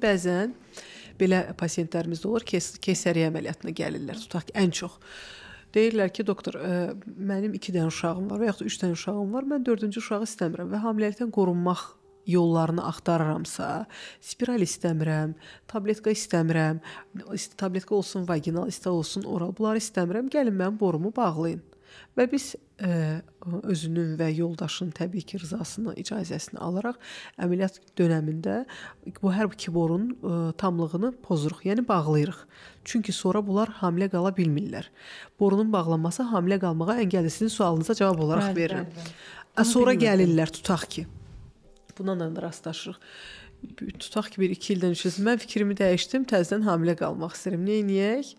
Bəzən belə pasientlərimiz olur, kes keysəriyyə əməliyyatına gəlirlər. Tutaq ki, ən çox deyirlər ki, doktor, ə, e, mənim 2 dənə uşağım var və yaxud 3 dənə uşağım var. Mən 4-cü uşağı istəmirəm və hamiləlikdən qorunmaq yollarını axtararamsa, spiral istəmirəm, tabletka istəmirəm, tabletka olsun vaginal, istə olsun oral, bunları istəmirəm. Gəlin mənim borumu bağlayın. Və biz ə, e, özünün və yoldaşının təbii ki, rızasını, icazəsini alaraq əməliyyat dövründə bu hər iki borun tamlığını pozuruq, yəni bağlayırıq. Çünki sonra bunlar hamilə qala bilmirlər. Borunun bağlanması hamilə qalmağa əngəllisinin sualınıza cavab olaraq bəli, verirəm. Bəli, bəli. Sonra gəlirlər, tutaq ki. Bununla da rastlaşırıq tutaq ki, bir 2 ildən 3 ildən mən fikrimi dəyişdim, təzədən hamilə qalmaq istəyirəm. Nə edək?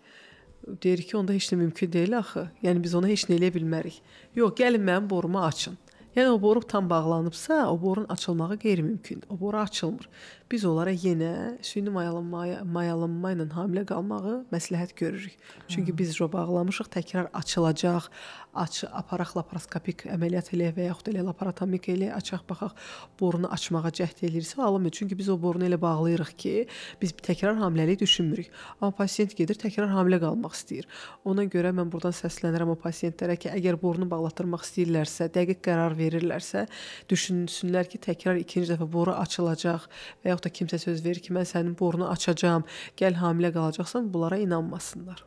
Deyir ki, onda heç nə mümkün deyil axı. Yəni biz ona heç nə eləyə bilmərik. Yox, gəlin mənim borumu açın. Yəni o boru tam bağlanıbsa, o borun açılmağı qeyri-mümkündür. O boru açılmır. Biz onlara yenə süni mayalanmaya, mayalanma ilə hamilə qalmağı məsləhət görürük. Çünki hə. biz o bağlamışıq, təkrar açılacaq. Aç aparaq laparoskopik əməliyyat eləyək və yaxud elə laparotomik eləyək, açaq baxaq borunu açmağa cəhd eləyirsə alınmır. Çünki biz o borunu elə bağlayırıq ki, biz təkrar hamiləlik düşünmürük. Amma pasiyent gedir, təkrar hamilə qalmaq istəyir. Ona görə mən burdan səslənirəm o pasiyentlərə ki, əgər borunu bağlatdırmaq istəyirlərsə, dəqiq qərar verin verirlərsə, düşünsünlər ki, təkrar ikinci dəfə boru açılacaq və yaxud da kimsə söz verir ki, mən sənin borunu açacağam, gəl hamilə qalacaqsan, bunlara inanmasınlar.